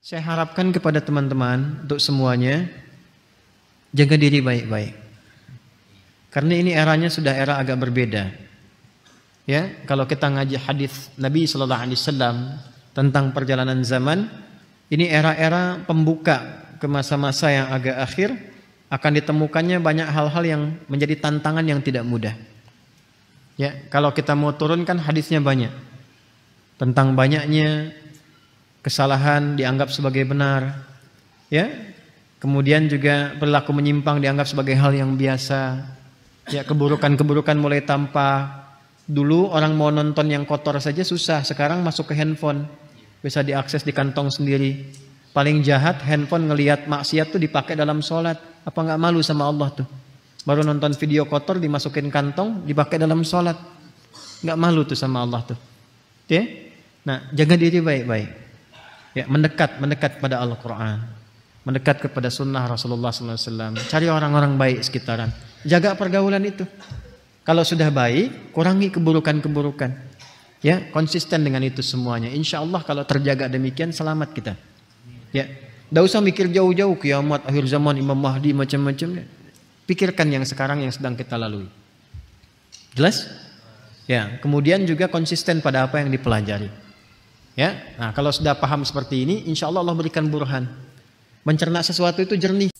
Saya harapkan kepada teman-teman untuk semuanya jaga diri baik-baik. Karena ini eranya sudah era agak berbeda. Ya, kalau kita ngaji hadis Nabi sallallahu alaihi wasallam tentang perjalanan zaman, ini era-era pembuka ke masa-masa yang agak akhir akan ditemukannya banyak hal-hal yang menjadi tantangan yang tidak mudah. Ya, kalau kita mau turunkan hadisnya banyak tentang banyaknya kesalahan dianggap sebagai benar, ya. Kemudian juga berlaku menyimpang dianggap sebagai hal yang biasa. Ya, keburukan-keburukan mulai tanpa Dulu orang mau nonton yang kotor saja susah, sekarang masuk ke handphone. Bisa diakses di kantong sendiri. Paling jahat handphone ngelihat maksiat tuh dipakai dalam sholat. Apa nggak malu sama Allah tuh? Baru nonton video kotor dimasukin kantong, dipakai dalam sholat. Nggak malu tuh sama Allah tuh. Ya? Nah, jaga diri baik-baik ya mendekat mendekat pada Al-Qur'an, mendekat kepada sunnah Rasulullah SAW. Cari orang-orang baik sekitaran. Jaga pergaulan itu. Kalau sudah baik, kurangi keburukan-keburukan. Ya, konsisten dengan itu semuanya. Insya Allah kalau terjaga demikian, selamat kita. Ya, tidak usah mikir jauh-jauh kiamat, akhir zaman, Imam Mahdi, macam-macamnya. Pikirkan yang sekarang yang sedang kita lalui. Jelas? Ya, kemudian juga konsisten pada apa yang dipelajari. Ya, nah kalau sudah paham seperti ini, insya Allah Allah berikan burhan. Mencerna sesuatu itu jernih.